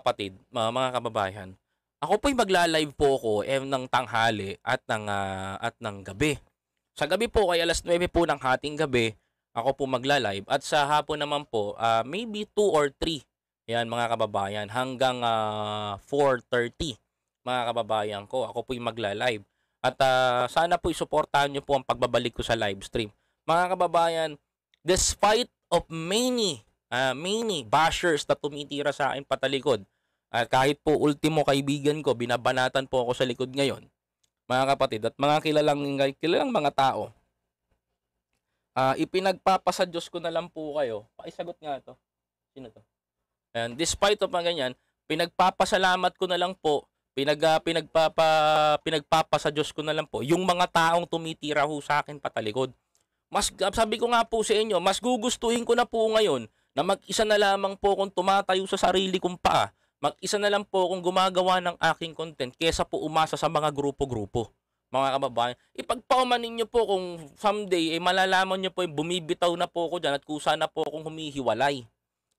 kapatid, mga, mga kababayan, ako po'y magla-live po ako eh, ng tanghali at ng, uh, at ng gabi. Sa gabi po ay alas 9 po ng hating gabi, ako po magla-live. At sa hapon naman po, uh, maybe 2 or 3, yan mga kababayan, hanggang uh, ah, 4.30 mga kababayan ko. Ako po'y magla-live. At uh, sana po isuportahan nyo po ang pagbabalik ko sa live stream. Mga kababayan, despite of many, uh, many bashers na tumitira sa akin patalikod, at kahit po ultimo kaibigan ko, binabanatan po ako sa likod ngayon, mga kapatid, at mga kilalang, kilalang mga tao, uh, ipinagpapasa Diyos ko na lang po kayo. Paisagot nga to. Sino to? And despite of mga ganyan, pinagpapasalamat ko na lang po, pinag, uh, pinagpapa, pinagpapasa Diyos ko na lang po, yung mga taong tumitira ho sa akin patalikod. Mas, ah, sabi ko nga po sa inyo, mas gugustuhin ko na po ngayon na mag-isa na lamang po kung tumatayo sa sarili kong paa mag-isa na lang po kung gumagawa ng aking content kesa po umasa sa mga grupo-grupo. Mga kababayan, ipagpaumanin nyo po kung someday eh, malalaman nyo po eh, bumibitaw na po ako dyan at kusa na po akong humihiwalay.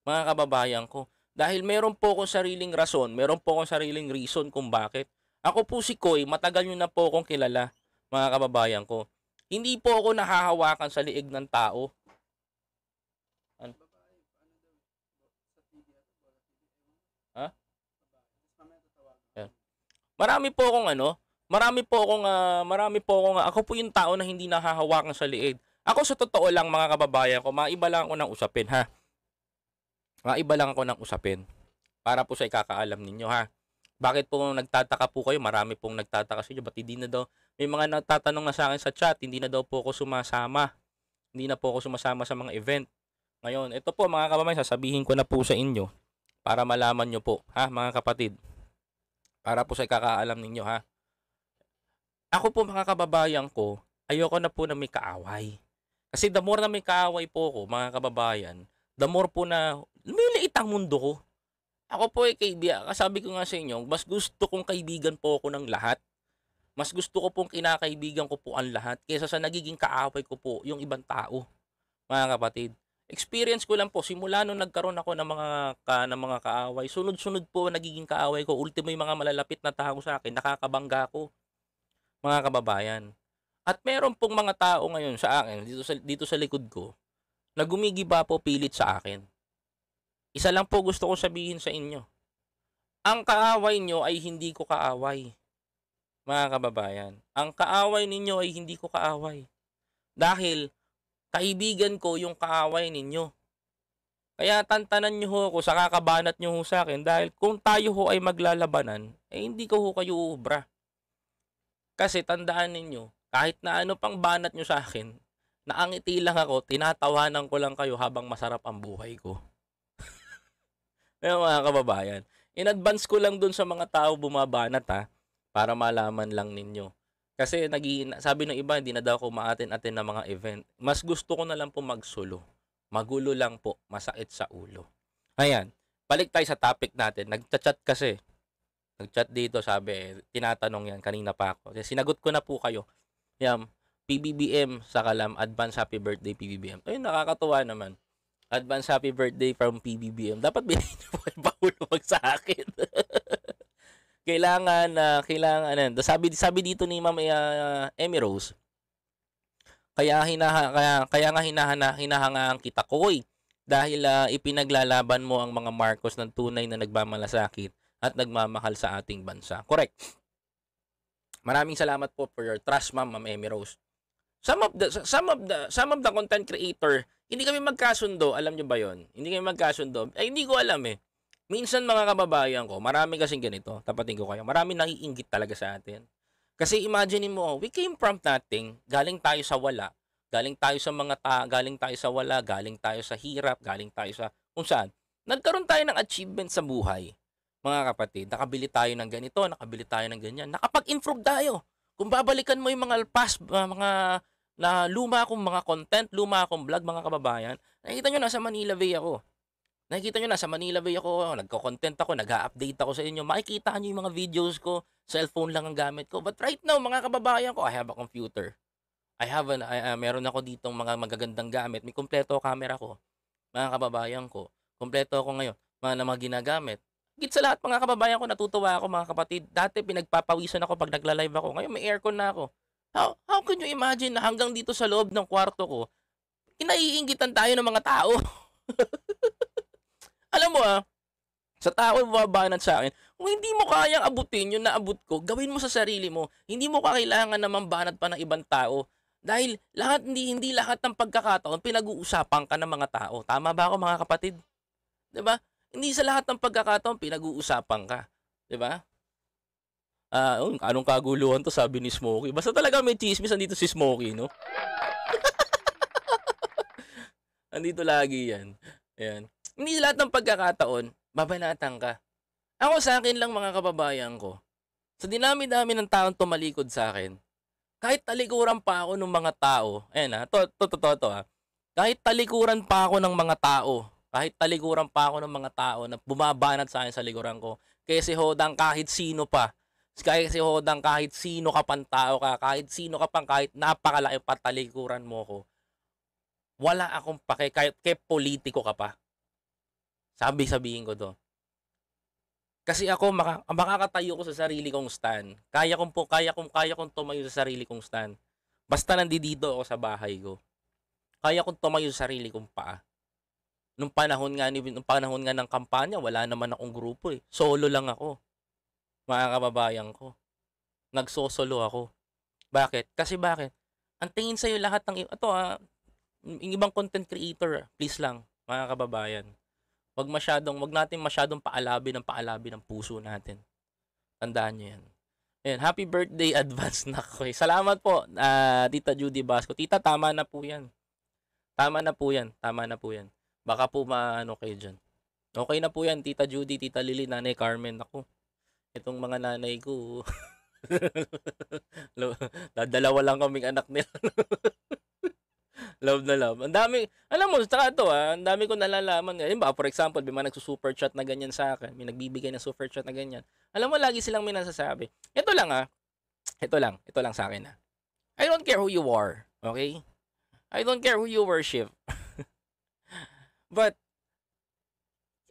Mga kababayan ko. Dahil meron po akong sariling rason, meron po akong sariling reason kung bakit. Ako po si Koy, matagal nyo na po akong kilala, mga kababayan ko. Hindi po ako nahahawakan sa liig ng tao. Ano? Ha? Marami po akong ano, marami po akong uh, marami po akong uh, ako po yung tao na hindi nahahawakan sa liig. Ako sa totoo lang mga kababayan ko, maiba lang ako ng usapin ha. Maiba lang ako ng usapin para po sa ikakaalam ninyo ha. Bakit po nagtataka po kayo? Marami pong nagtataka sa inyo. Ba't hindi na daw? May mga nagtatanong na sa akin sa chat, hindi na daw po ako sumasama. Hindi na po ako sumasama sa mga event. Ngayon, ito po mga kababayan, sasabihin ko na po sa inyo para malaman nyo po, ha mga kapatid. Para po sa kakaalam ninyo ha. Ako po mga kababayan ko, ayoko na po na may kaaway. Kasi the more na may kaaway po ko, mga kababayan, the more po na lumiliit ang mundo ko. Ako po ay eh, kaibigan. Kasabi ko nga sa inyo, mas gusto kong kaibigan po ako ng lahat. Mas gusto ko pong kinakaibigan ko po ang lahat kaysa sa nagiging kaaway ko po yung ibang tao. Mga kapatid, experience ko lang po, simula nung nagkaroon ako ng mga, ka, ng mga kaaway, sunod-sunod po nagiging kaaway ko. Ultimo yung mga malalapit na tao sa akin, nakakabangga ako mga kababayan. At meron pong mga tao ngayon sa akin, dito sa, dito sa likod ko, na gumigiba po pilit sa akin. Isa lang po gusto ko sabihin sa inyo. Ang kaaway nyo ay hindi ko kaaway, mga kababayan. Ang kaaway ninyo ay hindi ko kaaway. Dahil Kaibigan ko yung kaaway ninyo. Kaya tantanan nyo ho ako, sa kakabanat nyo ho sa akin dahil kung tayo ho ay maglalabanan, eh hindi ko ho kayo uubra. Kasi tandaan ninyo, kahit na ano pang banat nyo sa akin, na ang lang ako, tinatawanan ko lang kayo habang masarap ang buhay ko. Ngayon mga kababayan, in advance ko lang dun sa mga tao bumabanat ha, para malaman lang ninyo. Kasi naging, sabi ng iba, hindi na daw ako maatin-atin ng mga event. Mas gusto ko na lang po magsolo. Magulo lang po. Masakit sa ulo. Ayan. Balik tayo sa topic natin. Nagchat-chat kasi. Nag-chat dito, sabi. Tinatanong yan kanina pa ako. Kasi Sinagot ko na po kayo. Yan. PBBM sa kalam. Advance happy birthday PBBM. Ayun, nakakatuwa naman. Advance happy birthday from PBBM. Dapat binigyan mo yung bahulo sa akin. kailangan na uh, kailangan ano, sabi sabi dito ni Ma'am uh, Emmy Rose. Kaya hinaha kaya, kaya nga hinahana hinahangaan kita koy dahil uh, ipinaglalaban mo ang mga Marcos ng tunay na nagmamalasakit at nagmamahal sa ating bansa. Correct. Maraming salamat po for your trust, Ma'am Ma'am Emmy Rose. Some of the some of the some of the content creator, hindi kami magkasundo, alam niyo ba 'yon? Hindi kami magkasundo. Ay hindi ko alam eh. Minsan mga kababayan ko, marami kasing ganito, tapatin ko kayo, marami naiingit talaga sa atin. Kasi imagine mo, oh, we came from nothing, galing tayo sa wala, galing tayo sa mga ta, galing tayo sa wala, galing tayo sa hirap, galing tayo sa kung saan. Nagkaroon tayo ng achievement sa buhay. Mga kapatid, nakabili tayo ng ganito, nakabili tayo ng ganyan, nakapag-improve tayo. Kung babalikan mo yung mga past, ah, mga na luma akong mga content, luma akong vlog mga kababayan, nakikita nyo nasa Manila Bay ako. Nakikita nyo na, sa Manila Bay ako, oh, nagko-content ako, nag-update ako sa inyo. Makikita nyo yung mga videos ko, cellphone lang ang gamit ko. But right now, mga kababayan ko, I have a computer. I have an, I, uh, meron ako ditong mga magagandang gamit. May kompleto camera ko, mga kababayan ko. Kompleto ako ngayon, mga na mga ginagamit. Higit sa lahat, mga kababayan ko, natutuwa ako, mga kapatid. Dati, pinagpapawisan ako pag nagla-live ako. Ngayon, may aircon na ako. How, how can you imagine na hanggang dito sa loob ng kwarto ko, kinaiingitan tayo ng mga tao? Alam mo ah, sa tao mababanat sa akin, kung hindi mo kayang abutin yung naabot ko, gawin mo sa sarili mo. Hindi mo kailangan na mambanat pa ng ibang tao. Dahil lahat hindi hindi lahat ng pagkakataon pinag-uusapan ka ng mga tao. Tama ba ako mga kapatid? 'Di ba? Hindi sa lahat ng pagkakataon pinag-uusapan ka, 'di ba? Ah, uh, anong kaguluhan 'to sabi ni Smokey. Basta talaga may chismis andito si Smokey, no? andito lagi 'yan. Ayun. Hindi lahat ng pagkakataon, babanatan ka. Ako sa akin lang mga kababayan ko, sa dinami-dami ng taong tumalikod sa akin, kahit talikuran pa ako ng mga tao, ayan ha, to, to, to, to, to ha, kahit talikuran pa ako ng mga tao, kahit talikuran pa ako ng mga tao na bumabanat sa akin sa likuran ko, kasi hodang kahit sino pa, kasi hodang kahit sino ka pang tao ka, kahit sino ka pang kahit napakalaki patalikuran mo ko, wala akong pake, kahit kay politiko ka pa sabi-sabihin ko to. Kasi ako maka, makakatayo ko sa sarili kong stand. Kaya kong po, kaya kong kaya kong tumayo sa sarili kong stand. Basta nandito ako sa bahay ko. Kaya kong tumayo sa sarili kong paa. Nung panahon nga nung panahon nga ng kampanya, wala naman akong grupo eh. Solo lang ako. Mga kababayan ko. Nagsosolo ako. Bakit? Kasi bakit? Ang tingin sa iyo lahat ng ito ah, ibang content creator, ah, please lang, mga kababayan Wag masyadong, wag natin masyadong paalabi ng paalabi ng puso natin. Tandaan niyo 'yan. Ayan, happy birthday advance na ko. Eh. Salamat po, uh, Tita Judy Basco. Tita, tama na po 'yan. Tama na po 'yan. Tama na po 'yan. Baka po maano kayo diyan. Okay na po 'yan, Tita Judy, Tita Lily, Nanay Carmen ako. Itong mga nanay ko. Dalawa lang kaming anak nila love na love. Ang dami, alam mo, saka ito ah, ang dami ko nalalaman. Eh. Alam ba, for example, may mga nagsusuper chat na ganyan sa akin, may nagbibigay ng super chat na ganyan. Alam mo, lagi silang may nasasabi. Ito lang ah, ito lang, ito lang sa akin ah. I don't care who you are, okay? I don't care who you worship. But,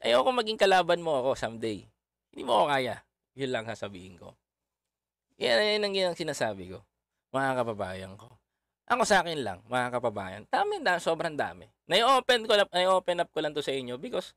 ayoko maging kalaban mo ako someday. Hindi mo ako kaya. Yun lang sasabihin ko. Yan, yan ang, yan ang sinasabi ko. Mga kababayan ko. Ako sa akin lang, mga kababayan. Dami na, sobrang dami. nai open ko lang, open up ko lang to sa inyo because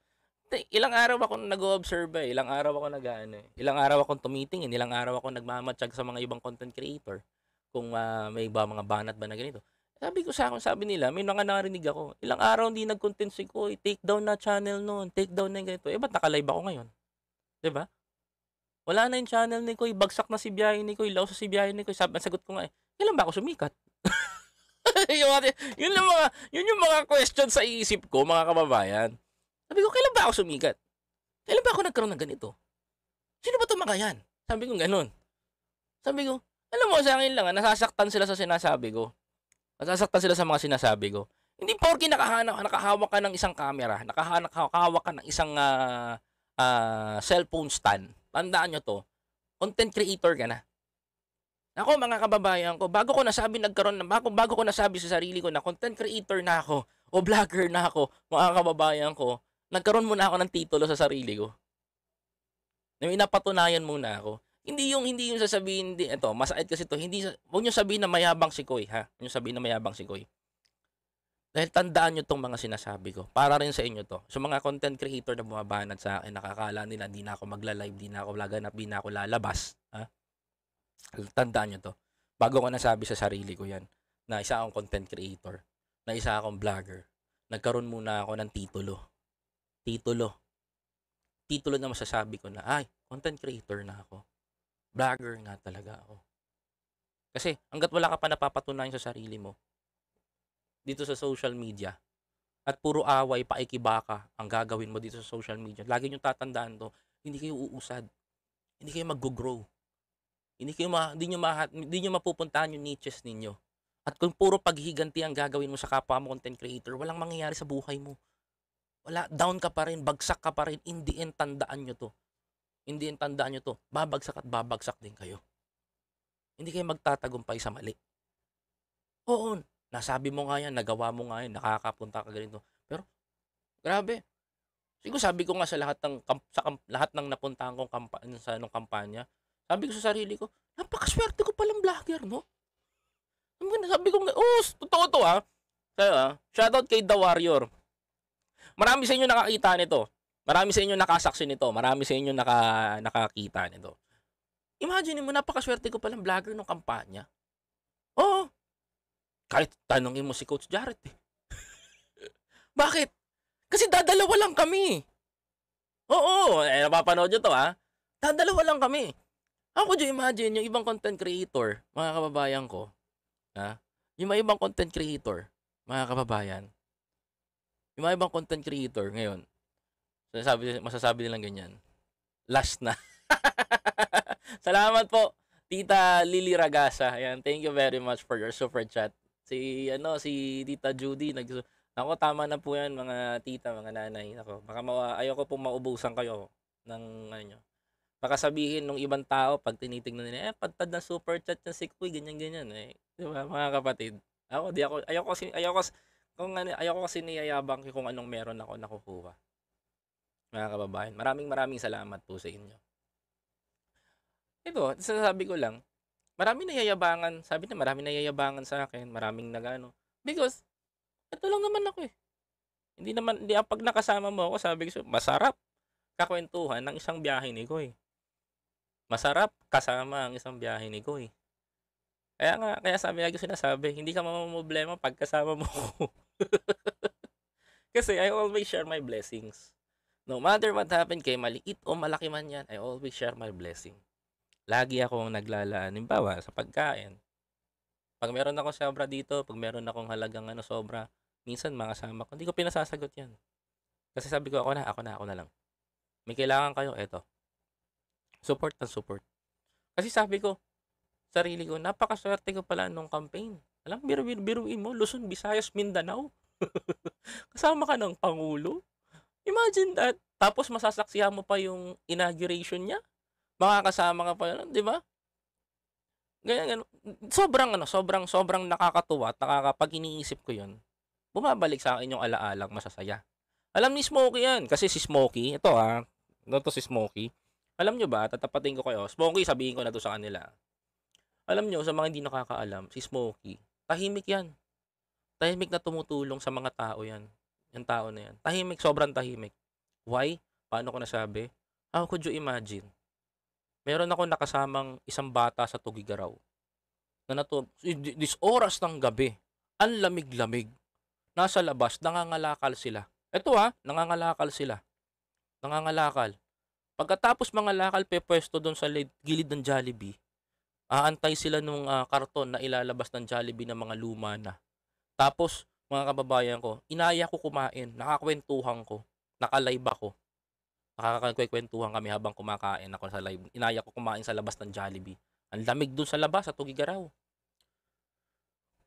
ilang araw ako nag-observe eh. Ilang araw ako nag ano, eh. Ilang araw ako tumitingin. Ilang araw ako nagmamatsyag sa mga ibang content creator. Kung uh, may iba mga banat ba na ganito. Sabi ko sa akin, sabi nila, may mga narinig ako. Ilang araw hindi nag-content si Koy. Take down na channel noon. Take down na yung ganito. Eh, ba't nakalive ako ngayon? ba? Diba? Wala na yung channel ni Koy. Bagsak na si biyahe ni Koy. Laos si biyahe ni Koy. Sabi, sagot ko nga eh, kailan ba ako sumikat? yung ate, yun yung mga, yun yung mga question sa isip ko, mga kababayan. Sabi ko, kailan ba ako sumikat? Kailan ba ako nagkaroon ng ganito? Sino ba mga yan? Sabi ko ganun. Sabi ko, alam mo sa akin lang, ah, nasasaktan sila sa sinasabi ko. Nasasaktan sila sa mga sinasabi ko. Hindi porke nakahanap, nakahawak ka ng isang camera, nakahawak ka ng isang uh, uh, cellphone stand. Tandaan nyo to, content creator ka na. Ako mga kababayan ko, bago ko nasabi nagkaroon na, bago, bago ko nasabi sa sarili ko na content creator na ako o vlogger na ako, mga kababayan ko, nagkaroon muna ako ng titulo sa sarili ko. Na inapatunayan muna ako. Hindi yung hindi yung sasabihin din ito, masakit kasi to. Hindi wag niyo sabihin na mayabang si Koy, ha. Wag niyo sabihin na mayabang si Koy. Dahil tandaan niyo tong mga sinasabi ko. Para rin sa inyo to. So mga content creator na bumabanat sa akin, nakakala nila, hindi na ako magla-live, hindi na ako laganap, di na ako lalabas. Ha? Tandaan nyo to. Bago ko nasabi sa sarili ko yan, na isa akong content creator, na isa akong vlogger, nagkaroon muna ako ng titulo. Titulo. Titulo na masasabi ko na, ay, content creator na ako. Vlogger nga talaga ako. Kasi hanggat wala ka pa napapatunayan sa sarili mo, dito sa social media, at puro away, paikibaka ang gagawin mo dito sa social media. Lagi nyo tatandaan to, hindi kayo uusad. Hindi kayo mag-grow. Hindi, kayo ma, hindi, niyo ma, hindi niyo mapupuntahan yung niches ninyo. At kung puro paghiganti ang gagawin mo sa kapwa mo content creator, walang mangyayari sa buhay mo. Wala, down ka pa rin, bagsak ka pa rin. In the end, tandaan nyo to. Hindi the end, tandaan nyo to. Babagsak at babagsak din kayo. Hindi kayo magtatagumpay sa mali. Oo, nasabi mo nga yan, nagawa mo nga yan, nakakapunta ka ganito. Pero, grabe. Siguro sabi ko nga sa lahat ng, sa, lahat ng napuntahan kong kampanya, sa anong kampanya, sabi ko sa sarili ko, napakaswerte ko palang vlogger, no? Sabi ko, oh, totoo to ha. Uh, ah, shoutout kay The Warrior. Marami sa inyo nakakita nito. Marami sa inyo nakasaksi nito. Marami sa inyo naka, nakakita nito. Imagine mo, napakaswerte ko palang vlogger ng kampanya. Oo. Kahit tanongin mo si Coach Jarrett eh. Bakit? Kasi dadalawa lang kami. Oo, eh, napapanood nyo to ha. Ah. Dadalawa lang kami. Ako could imagine yung ibang content creator, mga kababayan ko, ha? Yung mga ibang content creator, mga kababayan, yung mga ibang content creator ngayon, masasabi, masasabi nilang ganyan, last na. Salamat po, Tita Lily Ragasa. Ayan, thank you very much for your super chat. Si, ano, si Tita Judy, nag Ako, tama na po yan, mga tita, mga nanay. Ako, baka mawa, ayoko pong maubusan kayo ng, ano nyo, Baka sabihin nung ibang tao pag tinitingnan nila, eh, pantad na super chat ng si Kuy, ganyan-ganyan. Eh. Di ba, mga kapatid? Ako, di ako, ayoko kasi, ayoko, kung ano, ayoko kasi niyayabang kung anong meron ako nakukuha. Mga kababayan, maraming maraming salamat po sa inyo. Ito, sasabi ko lang, marami nayayabangan, sabi na marami nayayabangan sa akin, maraming nagano. Because, ito lang naman ako eh. Hindi naman, hindi, pag nakasama mo ako, sabi ko, masarap kakwentuhan ng isang biyahe ni Koy. Eh masarap kasama ang isang biyahe ni Goy. Kaya nga, kaya sabi lagi sinasabi, hindi ka mamamroblema pag kasama mo ko. Kasi I always share my blessings. No matter what happen kay maliit o malaki man yan, I always share my blessing. Lagi akong naglalaan. Nimbawa, sa pagkain. Pag meron ako sobra dito, pag meron akong halagang ano, sobra, minsan mga kasama ko, hindi ko pinasasagot yan. Kasi sabi ko, ako na, ako na, ako na lang. May kailangan kayo, eto. Support na support. Kasi sabi ko, sarili ko, napakaswerte ko pala nung campaign. Alam, biruin, biruin mo, Luzon, Visayas, Mindanao. Kasama ka ng Pangulo. Imagine that. Tapos masasaksihan mo pa yung inauguration niya. Makakasama ka pa yun, di ba? Ganyan, ganyan. Sobrang, ano, sobrang, sobrang nakakatuwa at nakakapag iniisip ko yun. Bumabalik sa akin yung alaalang masasaya. Alam ni Smokey yan. Kasi si Smokey, ito ha, ah, no to si Smokey, alam nyo ba, tatapatin ko kayo, Smokey, sabihin ko na to sa kanila. Alam nyo, sa mga hindi nakakaalam, si Smokey, tahimik yan. Tahimik na tumutulong sa mga tao yan. Yung tao na yan. Tahimik, sobrang tahimik. Why? Paano ko nasabi? How could you imagine? Meron ako nakasamang isang bata sa Tugigaraw. Na nato, this oras ng gabi, ang lamig-lamig. Nasa labas, nangangalakal sila. Ito ha, ah, nangangalakal sila. Nangangalakal. Pagkatapos mga lakal pepwesto doon sa gilid ng Jollibee, aantay sila nung uh, karton na ilalabas ng Jollibee ng mga luma na. Tapos, mga kababayan ko, inaya ko kumain, nakakwentuhan ko, nakalive ako. Nakakakwentuhan kami habang kumakain ako sa live. Inaya ko kumain sa labas ng Jollibee. Ang lamig doon sa labas, sa Tugigaraw.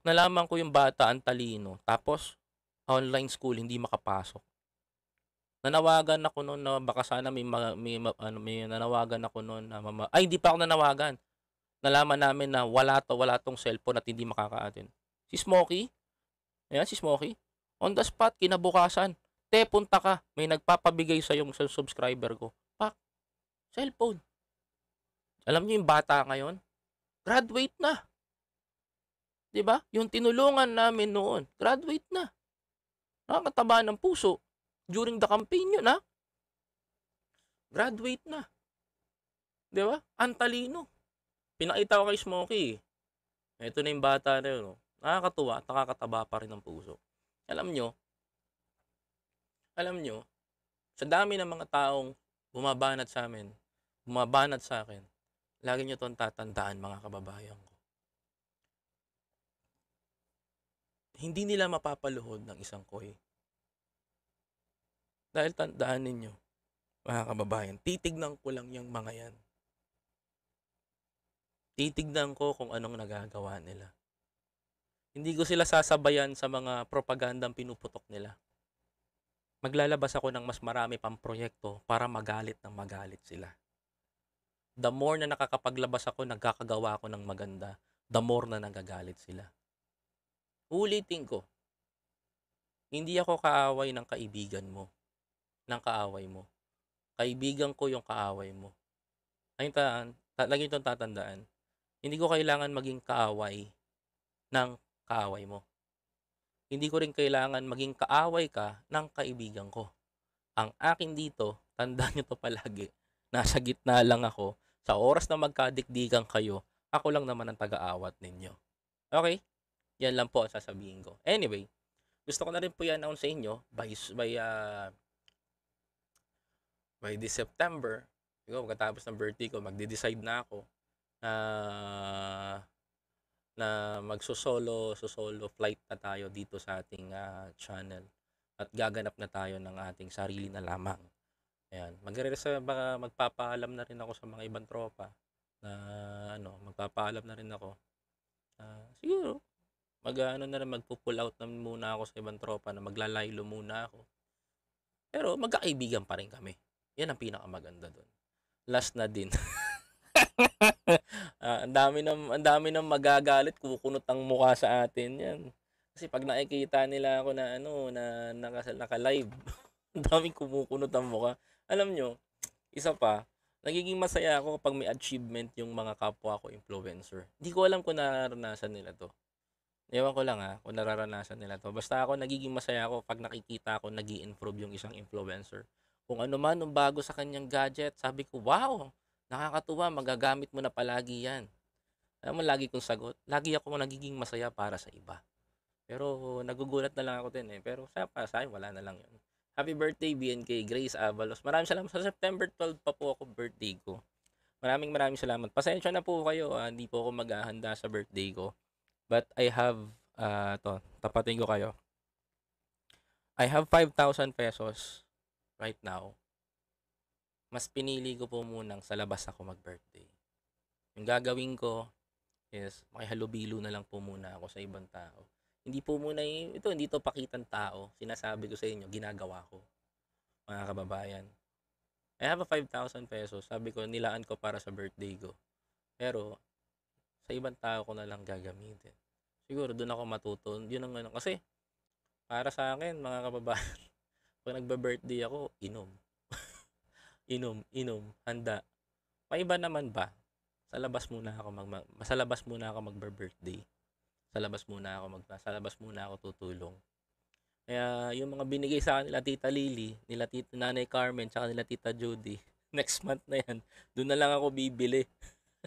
Nalaman ko yung bata, ang talino. Tapos, online school, hindi makapasok nanawagan ako noon na baka sana may, ma, may, ma, ano, may nanawagan ako noon na mama, ay hindi pa ako nanawagan. Nalaman namin na wala to, wala tong cellphone at hindi makakaatin. Si Smokey, ayan si Smokey, on the spot, kinabukasan, te, punta ka, may nagpapabigay sa yung subscriber ko. Pak, cellphone. Alam niyo yung bata ngayon, graduate na. 'Di ba? Yung tinulungan namin noon, graduate na. Nakakataba ng puso during the campaign yun, ha? Graduate na. Di ba? Antalino. Pinakita ko kay Smokey. Ito eh. na yung bata na yun, no? Oh. Nakakatuwa at nakakataba pa rin ng puso. Alam nyo, alam nyo, sa dami ng mga taong bumabanat sa amin, bumabanat sa akin, lagi nyo itong tatandaan mga kababayan ko. Hindi nila mapapaluhod ng isang koy dahil tandaan ninyo, mga kababayan, titignan ko lang yung mga yan. Titignan ko kung anong nagagawa nila. Hindi ko sila sasabayan sa mga propagandang pinuputok nila. Maglalabas ako ng mas marami pang proyekto para magalit ng magalit sila. The more na nakakapaglabas ako, nagkakagawa ako ng maganda, the more na nagagalit sila. Ulitin ko, hindi ako kaaway ng kaibigan mo ng kaaway mo. Kaibigan ko yung kaaway mo. Ayun taan, lagi itong tatandaan. Hindi ko kailangan maging kaaway ng kaaway mo. Hindi ko rin kailangan maging kaaway ka ng kaibigan ko. Ang akin dito, tandaan nyo to palagi, nasa gitna lang ako. Sa oras na magkadikdikan kayo, ako lang naman ang tagaawat ninyo. Okay? Yan lang po ang sasabihin ko. Anyway, gusto ko na rin po yan naon sa inyo by, by uh, by this September, siguro pagkatapos ng birthday ko, magde-decide na ako na na magso-solo, so-solo flight na tayo dito sa ating uh, channel at gaganap na tayo ng ating sarili na lamang. Ayan, magre-reserve baka magpapaalam na rin ako sa mga ibang tropa na ano, magpapaalam na rin ako. Uh, siguro mag-ano na rin magpo-pull out na muna ako sa ibang tropa na maglalaylo muna ako. Pero magkakaibigan pa rin kami. Yan ang pinakamaganda doon. Last na din. ah, ang dami ng ang dami ng magagalit, kukunot ang mukha sa atin 'yan. Kasi pag nakikita nila ako na ano na naka, naka-live, ang daming kumukunot ang mukha. Alam nyo, isa pa, nagiging masaya ako kapag may achievement yung mga kapwa ko influencer. Hindi ko alam kung nararanasan nila to. Ewan ko lang ha, ah, kung nararanasan nila to. Basta ako nagiging masaya ako pag nakikita ko nag improve yung isang influencer kung ano man ang bago sa kanyang gadget. Sabi ko, wow, nakakatuwa, magagamit mo na palagi yan. Alam mo, lagi kong sagot. Lagi ako nagiging masaya para sa iba. Pero nagugulat na lang ako din eh. Pero sa pa, sa akin, wala na lang yun. Happy birthday, BNK Grace Avalos. Maraming salamat. Sa September 12 pa po ako birthday ko. Maraming maraming salamat. Pasensya na po kayo. Ah, hindi po ako maghahanda sa birthday ko. But I have, uh, ah, to, tapatin ko kayo. I have 5,000 pesos right now, mas pinili ko po munang sa labas ako mag-birthday. Yung gagawin ko is makihalubilo na lang po muna ako sa ibang tao. Hindi po muna ito, hindi to pakitan tao. Sinasabi ko sa inyo, ginagawa ko. Mga kababayan. I have a 5,000 pesos. Sabi ko, nilaan ko para sa birthday ko. Pero, sa ibang tao ko na lang gagamitin. Siguro, doon ako matuto. Yun ang ano. Kasi, para sa akin, mga kababayan, Pag nagbe-birthday ako, inom. inom, inom, handa. May iba naman ba? Sa labas muna ako mag, mag sa labas muna ako magbe-birthday. Sa labas muna ako mag sa labas muna ako tutulong. Kaya yung mga binigay sa akin nila Tita Lily, nila Tita Nanay Carmen, tsaka nila Tita Judy, next month na yan, doon na lang ako bibili.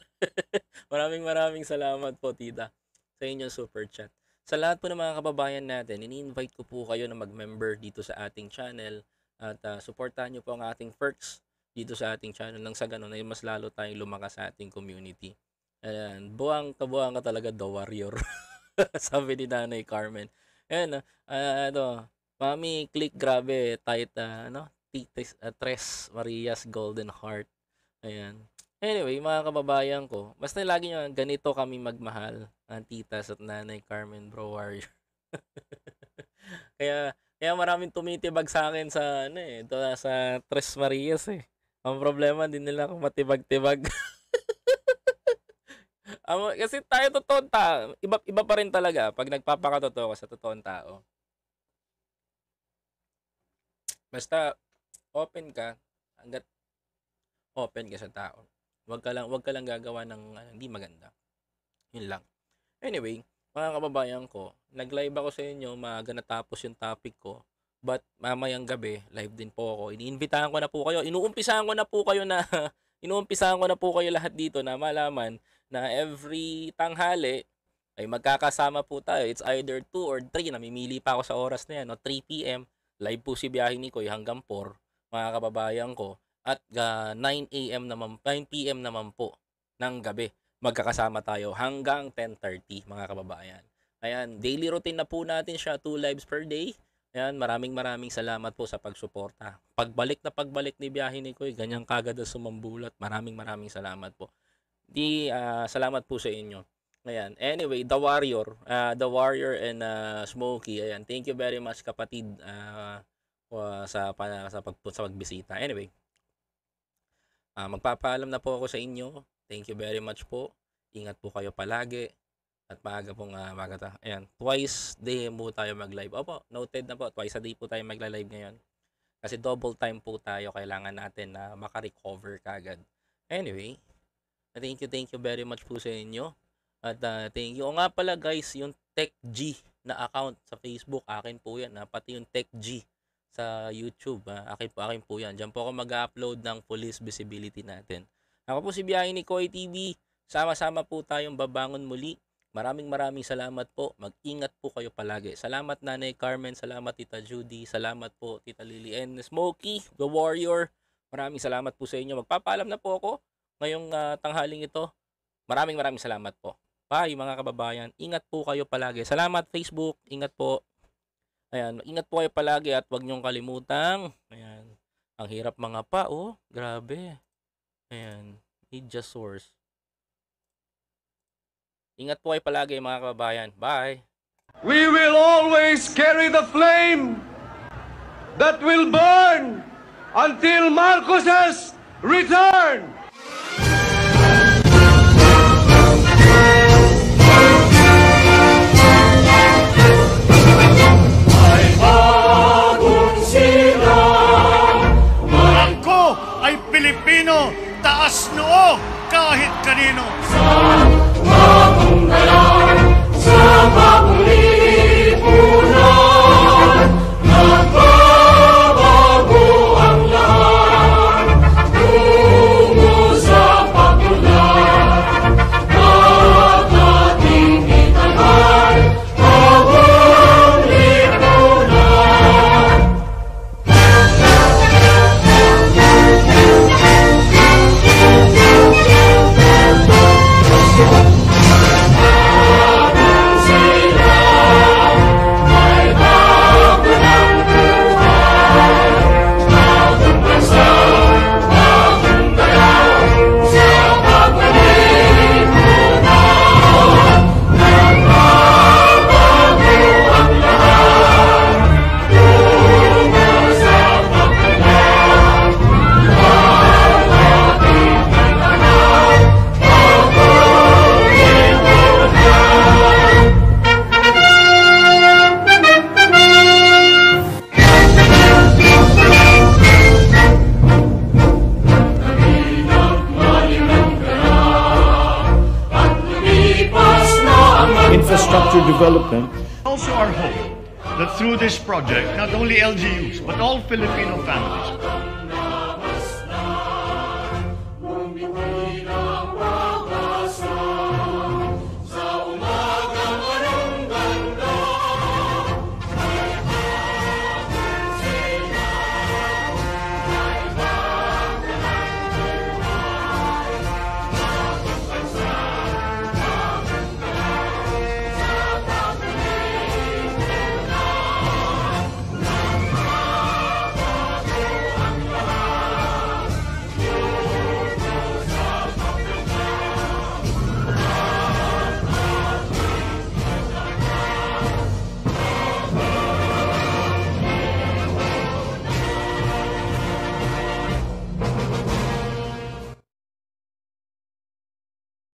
maraming maraming salamat po, Tita, sa inyong super chat. Sa lahat po ng mga kababayan natin, ini-invite ko po kayo na mag-member dito sa ating channel at uh, ah, supportahan nyo po ang ating perks dito sa ating channel nang sa ganun ay mas lalo tayong lumakas sa ating community. Ayan, buwang ka, ka talaga daw warrior. Sabi ni Nanay Carmen. Ayan, uh, ano, mami, click, grabe, tight, uh, ano, Tites, uh, Tres Marias Golden Heart. Ayan. Anyway, mga kababayan ko, basta lagi nyo, ganito kami magmahal, ang titas at nanay Carmen Bro Warrior. kaya, kaya maraming tumitibag sa akin sa, ano eh, ito, sa Tres Marias eh. Ang problema, din nila ako matibag-tibag. um, kasi tayo totoong tao, iba, iba pa rin talaga pag nagpapakatotoo ka sa totoong tao. Basta, open ka hanggat open ka sa tao. Huwag ka lang, wag ka lang gagawa ng uh, hindi maganda. Yun lang. Anyway, mga kababayan ko, nag-live ako sa inyo, maaga tapos yung topic ko. But mamayang gabi, live din po ako. Iniimbitahan ko na po kayo. Inuumpisahan ko na po kayo na inuumpisahan ko na po kayo lahat dito na malaman na every tanghali ay magkakasama po tayo. It's either 2 or 3. Namimili pa ako sa oras na yan. No? 3 p.m. Live po si Biyahe ni Koy hanggang 4. Mga kababayan ko at uh, 9 AM naman 9 PM naman po ng gabi. Magkakasama tayo hanggang 10:30 mga kababayan. Ayan, daily routine na po natin siya, 2 lives per day. Ayan, maraming maraming salamat po sa pagsuporta. Pagbalik na pagbalik ni biyahe ni Koy, ganyan kagad ang sumambulat. Maraming maraming salamat po. Di uh, salamat po sa inyo. Ayan. Anyway, The Warrior, uh, The Warrior and uh, Smokey. Ayan, thank you very much kapatid uh, sa pa, sa pag sa pagbisita. Anyway, Uh, magpapaalam na po ako sa inyo. Thank you very much po. Ingat po kayo palagi. At maaga pong uh, ah, magata. Ayan, twice day po tayo mag-live. Opo, noted na po. Twice a day po tayo magla-live ngayon. Kasi double time po tayo. Kailangan natin na makarecover kagad. Anyway, thank you, thank you very much po sa inyo. At uh, thank you. O nga pala guys, yung TechG na account sa Facebook, akin po yan. Ha? Pati yung TechG sa YouTube. Ha? Ah. Akin po, akin po yan. Diyan po ako mag-upload ng police visibility natin. Ako po si Biyahe ni Koy TV. Sama-sama po tayong babangon muli. Maraming maraming salamat po. Mag-ingat po kayo palagi. Salamat Nanay Carmen, salamat Tita Judy, salamat po Tita Lily and Smokey, The Warrior. Maraming salamat po sa inyo. Magpapaalam na po ako ngayong uh, tanghaling ito. Maraming maraming salamat po. Bye mga kababayan. Ingat po kayo palagi. Salamat Facebook. Ingat po. Ayan, ingat po kayo palagi at huwag niyong kalimutang. Ayan. Ang hirap mga pa, oh. Grabe. Ayan. Media source. Ingat po kayo palagi mga kababayan. Bye! We will always carry the flame that will burn until Marcoses return! Peregrinos. Filipino families.